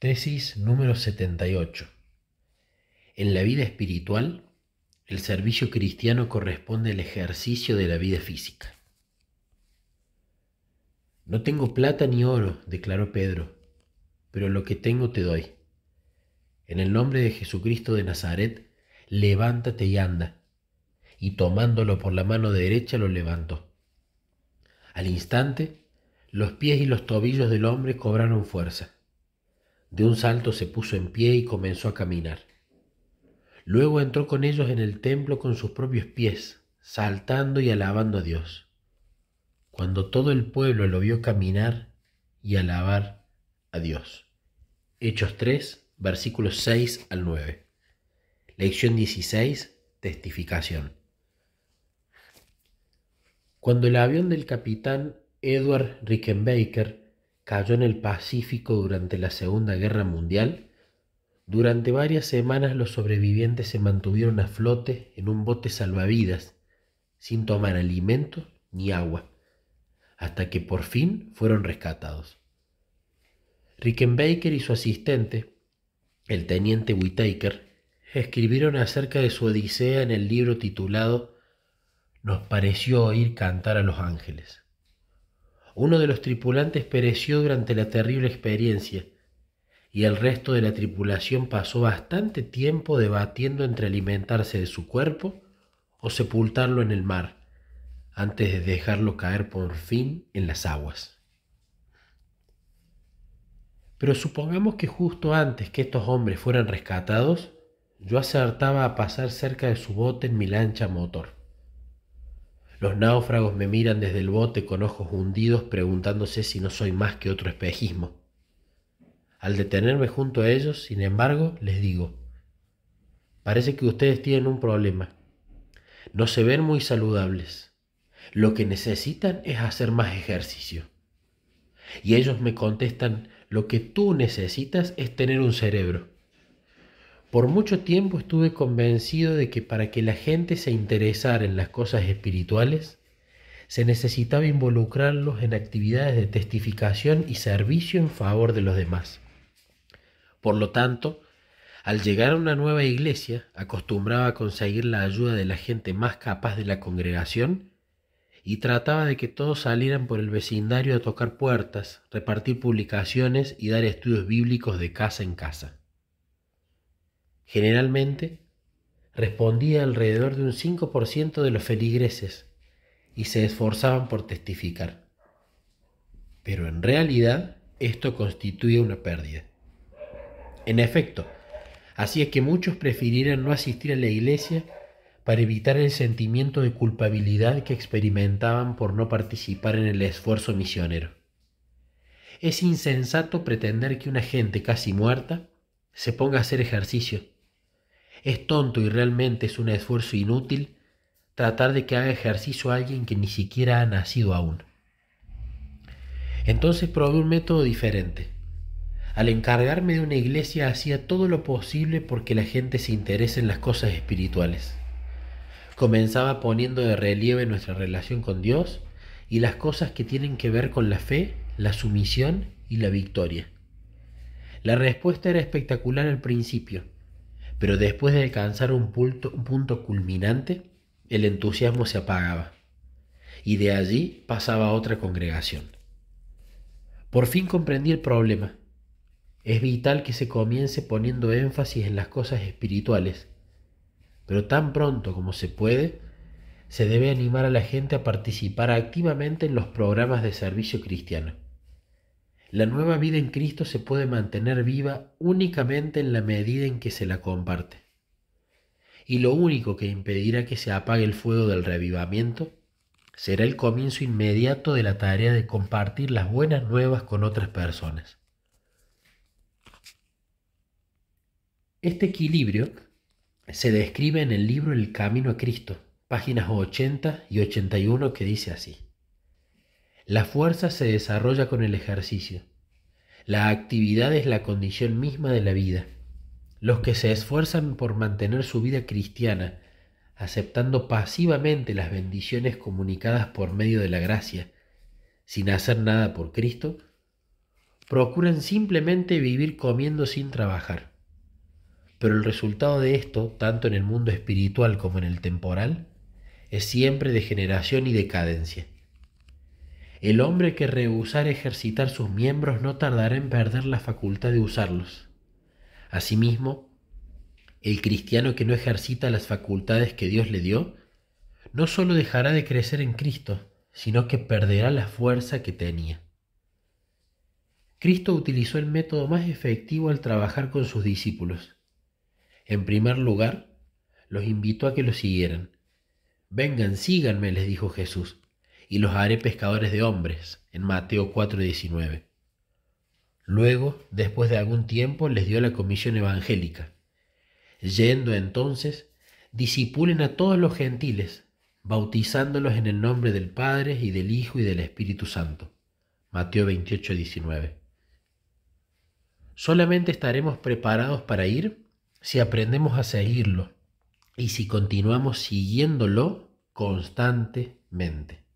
Tesis número 78. En la vida espiritual, el servicio cristiano corresponde al ejercicio de la vida física. No tengo plata ni oro, declaró Pedro, pero lo que tengo te doy. En el nombre de Jesucristo de Nazaret, levántate y anda. Y tomándolo por la mano derecha lo levantó. Al instante, los pies y los tobillos del hombre cobraron fuerza de un salto se puso en pie y comenzó a caminar. Luego entró con ellos en el templo con sus propios pies, saltando y alabando a Dios. Cuando todo el pueblo lo vio caminar y alabar a Dios. Hechos 3, versículos 6 al 9. Lección 16, testificación. Cuando el avión del capitán Edward Rickenbacker cayó en el Pacífico durante la Segunda Guerra Mundial, durante varias semanas los sobrevivientes se mantuvieron a flote en un bote salvavidas, sin tomar alimento ni agua, hasta que por fin fueron rescatados. Rickenbacker y su asistente, el teniente Whittaker, escribieron acerca de su odisea en el libro titulado Nos pareció oír cantar a los ángeles. Uno de los tripulantes pereció durante la terrible experiencia y el resto de la tripulación pasó bastante tiempo debatiendo entre alimentarse de su cuerpo o sepultarlo en el mar, antes de dejarlo caer por fin en las aguas. Pero supongamos que justo antes que estos hombres fueran rescatados, yo acertaba a pasar cerca de su bote en mi lancha motor. Los náufragos me miran desde el bote con ojos hundidos preguntándose si no soy más que otro espejismo. Al detenerme junto a ellos, sin embargo, les digo, parece que ustedes tienen un problema. No se ven muy saludables. Lo que necesitan es hacer más ejercicio. Y ellos me contestan, lo que tú necesitas es tener un cerebro. Por mucho tiempo estuve convencido de que para que la gente se interesara en las cosas espirituales, se necesitaba involucrarlos en actividades de testificación y servicio en favor de los demás. Por lo tanto, al llegar a una nueva iglesia, acostumbraba a conseguir la ayuda de la gente más capaz de la congregación y trataba de que todos salieran por el vecindario a tocar puertas, repartir publicaciones y dar estudios bíblicos de casa en casa. Generalmente respondía alrededor de un 5% de los feligreses y se esforzaban por testificar. Pero en realidad esto constituía una pérdida. En efecto, hacía que muchos prefirieran no asistir a la iglesia para evitar el sentimiento de culpabilidad que experimentaban por no participar en el esfuerzo misionero. Es insensato pretender que una gente casi muerta se ponga a hacer ejercicio es tonto y realmente es un esfuerzo inútil tratar de que haga ejercicio a alguien que ni siquiera ha nacido aún. Entonces probé un método diferente. Al encargarme de una iglesia hacía todo lo posible porque la gente se interese en las cosas espirituales. Comenzaba poniendo de relieve nuestra relación con Dios y las cosas que tienen que ver con la fe, la sumisión y la victoria. La respuesta era espectacular al principio pero después de alcanzar un punto, culminante, el entusiasmo se apagaba y de allí pasaba a otra congregación. Por fin comprendí el problema. Es vital que se comience poniendo énfasis en las cosas espirituales, pero tan pronto como se puede, se debe animar a la gente a participar activamente en los programas de servicio cristiano. La nueva vida en Cristo se puede mantener viva únicamente en la medida en que se la comparte. Y lo único que impedirá que se apague el fuego del revivamiento será el comienzo inmediato de la tarea de compartir las buenas nuevas con otras personas. Este equilibrio se describe en el libro El Camino a Cristo, páginas 80 y 81 que dice así. La fuerza se desarrolla con el ejercicio. La actividad es la condición misma de la vida. Los que se esfuerzan por mantener su vida cristiana, aceptando pasivamente las bendiciones comunicadas por medio de la gracia, sin hacer nada por Cristo, procuran simplemente vivir comiendo sin trabajar. Pero el resultado de esto, tanto en el mundo espiritual como en el temporal, es siempre degeneración y decadencia. El hombre que rehusar ejercitar sus miembros no tardará en perder la facultad de usarlos. Asimismo, el cristiano que no ejercita las facultades que Dios le dio, no solo dejará de crecer en Cristo, sino que perderá la fuerza que tenía. Cristo utilizó el método más efectivo al trabajar con sus discípulos. En primer lugar, los invitó a que lo siguieran. Vengan, síganme, les dijo Jesús y los haré pescadores de hombres, en Mateo 4:19. Luego, después de algún tiempo, les dio la comisión evangélica. Yendo entonces, disipulen a todos los gentiles, bautizándolos en el nombre del Padre y del Hijo y del Espíritu Santo. Mateo 28:19. Solamente estaremos preparados para ir si aprendemos a seguirlo y si continuamos siguiéndolo constantemente.